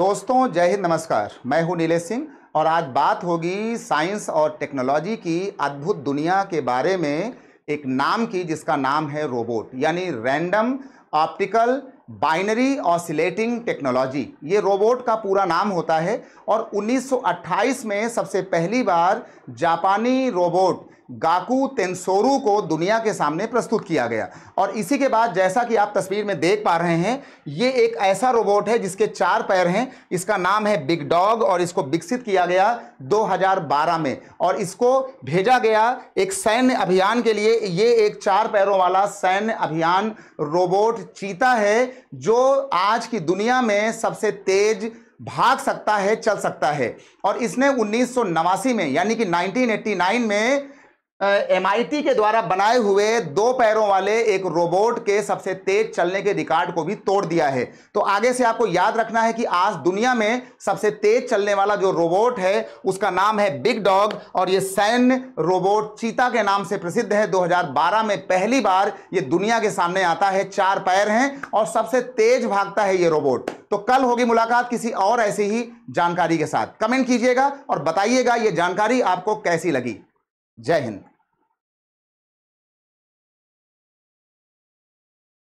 दोस्तों जय हिंद नमस्कार मैं हूं नीलेश सिंह और आज बात होगी साइंस और टेक्नोलॉजी की अद्भुत दुनिया के बारे में एक नाम की जिसका नाम है रोबोट यानी random optical binary oscillating technology ये रोबोट का पूरा नाम होता है और 1928 में सबसे पहली बार जापानी रोबोट गाकू तेंसोरू को दुनिया के सामने प्रस्तुत किया गया और इसी के बाद जैसा कि आप तस्वीर में देख पा रहे हैं ये एक ऐसा रोबोट है जिसके चार पैर हैं इसका नाम है बिग डॉग और इसको विकसित किया गया 2012 में और इसको भेजा गया एक सैन्य अभियान के लिए ये एक चार पैरों वाला सैन्य अभियान रोबोट चीता है जो आज की दुनिया में सबसे तेज़ भाग सकता है चल सकता है और इसने उन्नीस में यानी कि नाइनटीन में एमआईटी के द्वारा बनाए हुए दो पैरों वाले एक रोबोट के सबसे तेज चलने के रिकॉर्ड को भी तोड़ दिया है तो आगे से आपको याद रखना है कि आज दुनिया में सबसे तेज चलने वाला जो रोबोट है उसका नाम है बिग डॉग और ये सैन्य रोबोट चीता के नाम से प्रसिद्ध है 2012 में पहली बार ये दुनिया के सामने आता है चार पैर हैं और सबसे तेज भागता है ये रोबोट तो कल होगी मुलाकात किसी और ऐसी ही जानकारी के साथ कमेंट कीजिएगा और बताइएगा ये जानकारी आपको कैसी लगी जय हिंद